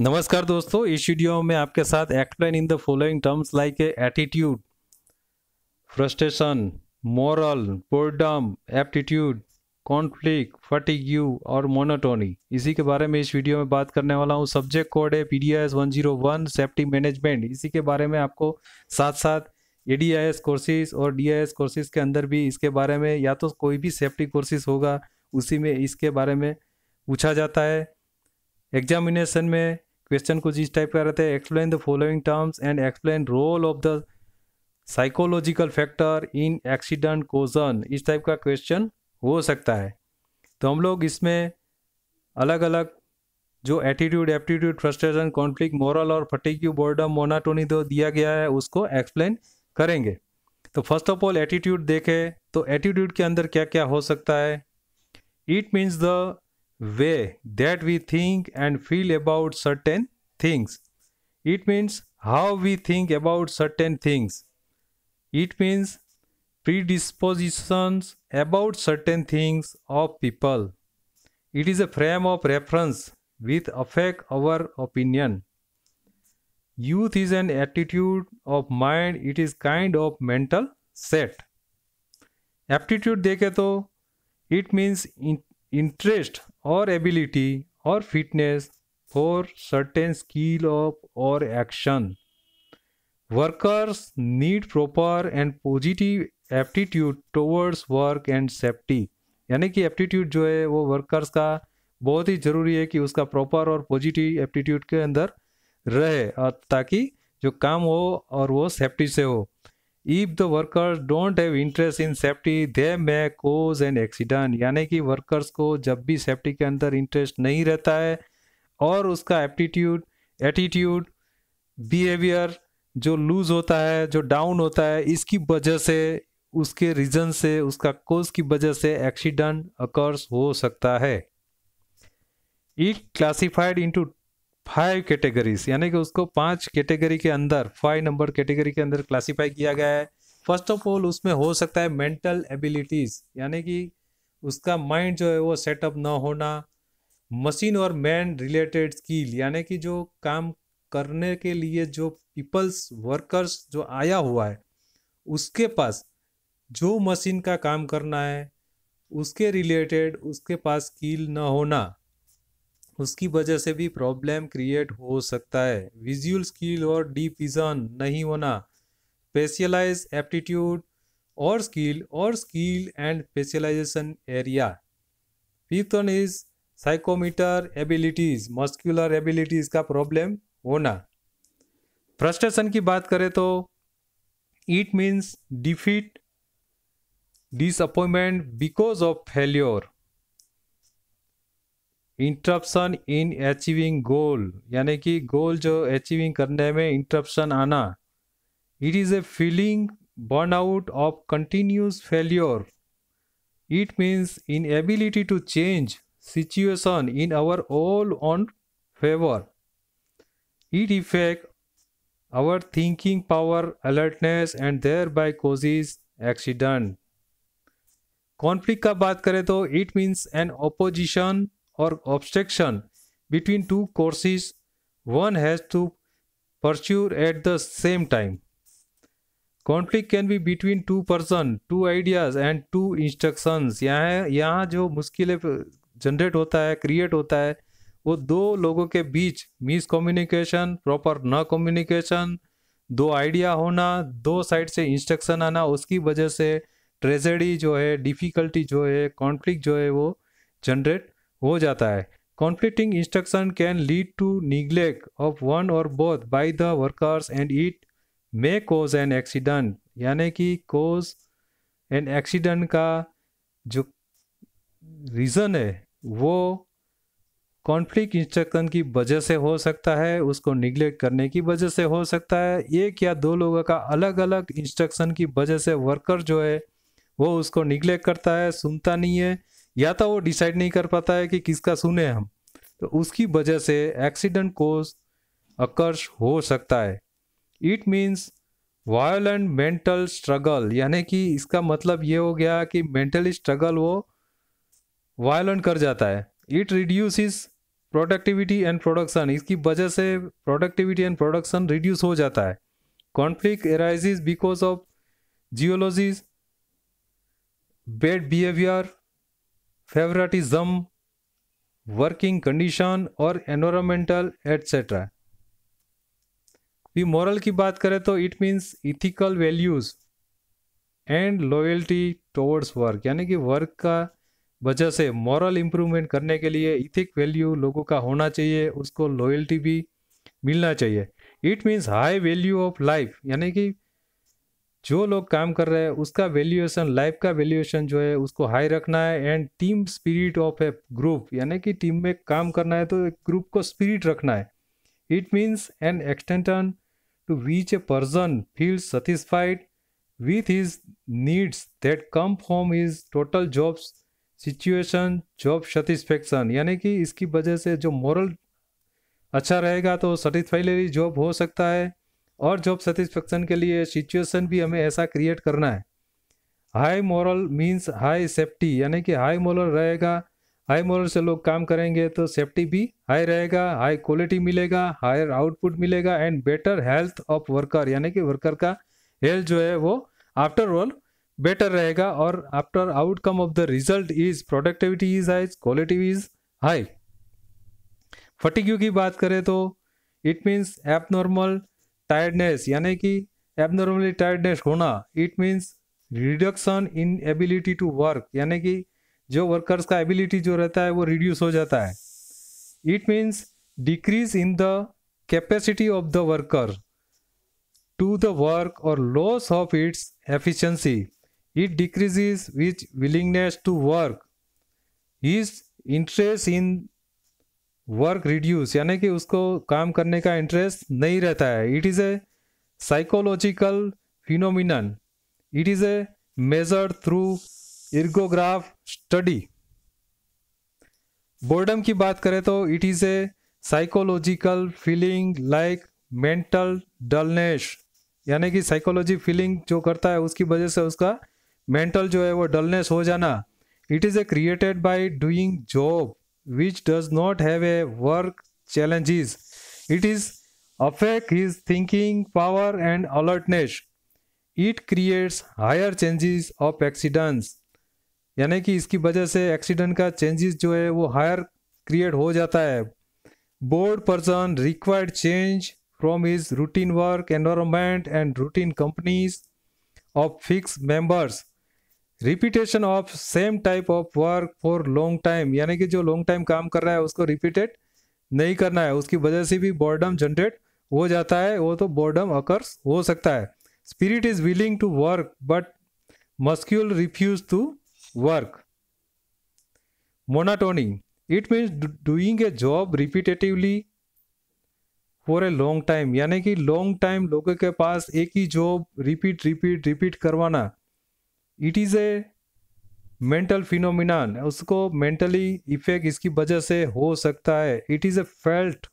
नमस्कार दोस्तों इस वीडियो में आपके साथ explain in the following terms like attitude frustration moral boredom aptitude conflict you और मोनोटोनी इसी के बारे में इस वीडियो में बात करने वाला हूँ सब्जेक्ट कोड है P D I S one zero one safety management इसी के बारे में आपको साथ साथ A D I S courses और डी आई एस कोर्सेज के अंदर भी इसके बारे में या तो कोई भी सेफ्टी कोर्सेज होगा उसी में इसके बारे में पूछा जाता है एग्जामिनेशन में क्वेश्चन कुछ इस टाइप का रहता है explain the following terms and explain role of the psychological factor in accident causation इस टाइप का क्वेश्चन हो सकता है तो हम लोग इसमें अलग अलग जो attitude aptitude frustration conflict moral और फटेक्यू बोर्डम मोनाटोनी दो दिया गया है उसको एक्सप्लेन करेंगे तो फर्स्ट ऑफ ऑल एटीट्यूड देखें तो एटीट्यूड के अंदर क्या क्या हो सकता है it means the way that we think and feel about certain things. It means how we think about certain things. It means predispositions about certain things of people. It is a frame of reference which affect our opinion. Youth is an attitude of mind, it is kind of mental set. Aptitude देखे to. it means interest और ability और fitness for certain skill of और action workers need proper and positive aptitude towards work and safety यानी कि aptitude जो है वो workers का बहुत ही ज़रूरी है कि उसका प्रॉपर और पॉजिटिव एप्टीट्यूड के अंदर रहे ताकि जो काम हो और वो सेफ्टी से हो if the workers don't have interest in safety they may cause an accident यानी कि वर्कर्स को जब भी सेफ्टी के अंदर इंटरेस्ट नहीं रहता है और उसका एप्टीट्यूड एटीट्यूड बिहेवियर जो लूज होता है जो डाउन होता है इसकी वजह से उसके रीज़न से उसका कोज की वजह से एक्सीडेंट अकर्स हो सकता है it classified into five categories यानी कि उसको पांच कैटेगरी के अंदर फाइव नंबर कैटेगरी के अंदर क्लासीफाई किया गया है फर्स्ट ऑफ ऑल उसमें हो सकता है मेंटल एबिलिटीज यानी कि उसका माइंड जो है वो सेटअप ना होना मशीन और मैन रिलेटेड स्किल यानी कि जो काम करने के लिए जो पीपल्स वर्कर्स जो आया हुआ है उसके पास जो मशीन का काम करना है उसके रिलेटेड उसके पास स्किल ना होना उसकी वजह से भी प्रॉब्लम क्रिएट हो सकता है विजुअल स्किल और डीप विजन नहीं होना स्पेशलाइज एप्टीट्यूड और स्किल और skill and specialization area fifth one is psychomotor abilities muscular abilities का प्रॉब्लम होना फ्रस्ट्रेशन की बात करें तो it means defeat disappointment because of failure interruption in achieving goal यानी कि गोल जो अचीविंग करने में इंटरप्शन आना it is a feeling burn out of continuous failure it means in ability to change in our all on favour it affect our thinking power alertness and thereby causes accident conflict का बात करें तो it means an opposition or obstruction between two courses one has to pursue at the same time. Conflict can be between two person two ideas and two instructions यहाँ यहाँ जो मुश्किलें generate होता है क्रिएट होता है वो दो लोगों के बीच मिस कम्युनिकेशन प्रॉपर न कम्युनिकेशन दो आइडिया होना दो साइड से इंस्ट्रक्शन आना उसकी वजह से ट्रेजेडी जो है डिफ़िकल्टी जो है कॉन्फ्लिक्ट जो है वो जनरेट हो जाता है conflicting instruction can lead to neglect of one or both by the workers and it may cause an accident यानी कि कोज एन एक्सीडेंट का जो रीजन है वो कॉन्फ्लिक्ट इंस्ट्रक्शन की वजह से हो सकता है उसको निग्लेक्ट करने की वजह से हो सकता है एक या दो लोगों का अलग अलग इंस्ट्रक्शन की वजह से वर्कर जो है वो उसको निग्लेक्ट करता है सुनता नहीं है या तो वो डिसाइड नहीं कर पाता है कि किसका सुने हम तो उसकी वजह से एक्सीडेंट को अकर्ष हो सकता है it means violent mental struggle यानी कि इसका मतलब ये हो गया कि मेंटली स्ट्रगल वो वायोलेंट कर जाता है it reduces productivity and production इसकी वजह से प्रोडक्टिविटी एंड प्रोडक्शन रिड्यूस हो जाता है conflict arises because of ideologies bad behaviour favouritism working condition और एनवायरमेंटल एटसेट्रा भी मॉरल की बात करें तो it means ethical values and loyalty towards work यानी कि वर्क का वजह से मॉरल इम्प्रूवमेंट करने के लिए इथिक वैल्यू लोगों का होना चाहिए उसको लॉयल्टी भी मिलना चाहिए it means high value of life यानी कि जो लोग काम कर रहे हैं उसका वैल्यूएशन लाइफ का वैल्यूएशन जो है उसको हाई रखना है and team spirit of a group यानी कि टीम में काम करना है तो एक ग्रुप को स्पिरिट रखना है it means an extent to which a person feel satisfied with his needs that come from his total job situation job satisfaction यानी कि इसकी वजह से जो मॉरल अच्छा रहेगा तो सेटिस्फाई जॉब हो सकता है और जॉब सेटिस्फेक्शन के लिए सिचुएशन भी हमें ऐसा क्रिएट करना है high moral means high safety यानी कि हाई मॉरल रहेगा हाई मॉरल से लोग काम करेंगे तो सेफ्टी भी हाई रहेगा हाई क्वालिटी मिलेगा हायर आउटपुट मिलेगा and better health of worker यानी कि वर्कर का हेल्थ जो है वो आफ्टर ऑल बेटर रहेगा और after outcome of the result is productivity is high quality is high fatigue की बात करें तो it means abnormal tiredness यानी कि एबनॉर्मली टायर्डनेस होना it means reduction in ability to work यानी कि जो वर्कर्स का एबिलिटी जो रहता है वो रिड्यूस हो जाता है it means decrease in the capacity of the worker to the work or loss of its efficiency it decreases which willingness to work is interest in work reduce यानी कि उसको काम करने का इंटरेस्ट नहीं रहता है it is a psychological phenomenon it is a measure through ergograph study boredom की बात करें तो it is a psychological feeling like mental dullness यानी कि साइकोलॉजी फीलिंग जो करता है उसकी वजह से उसका मेंटल जो है वो डलनेस हो जाना it is a created by doing job which does not have a work challenges. It is affect his thinking power and alertness. It creates higher chances of accidents. यानी कि इसकी वजह से एक्सीडेंट का चेंजेस जो है वो हायर क्रिएट हो जाता है bored person required change from his routine work environment and routine companies of fix members repetition of same type of work for long time यानी कि जो लॉन्ग टाइम काम कर रहा है उसको रिपीटेड नहीं करना है उसकी वजह से भी बॉर्डम जनरेट हो जाता है वो तो बॉर्डम अकर्स हो सकता है spirit is willing to work but muscle refuse to work monotony it means doing a job repetitively for a long time यानी कि लॉन्ग टाइम लोगों के पास एक ही जॉब रिपीट रिपीट रिपीट करवाना it is a mental phenomenon उसको mentally affect इसकी वजह से हो सकता है it is a felt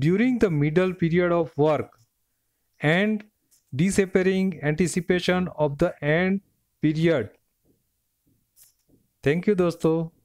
during the middle period of work and disappearing anticipation of the end period thank you दोस्तों